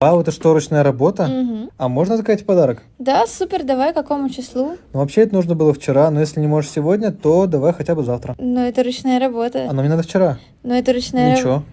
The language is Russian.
Вау, это что, работа? Угу. А можно заказать в подарок? Да, супер, давай, какому числу? Ну, вообще, это нужно было вчера, но если не можешь сегодня, то давай хотя бы завтра. Но это ручная работа. А, но мне надо вчера. Но это ручная Ничего.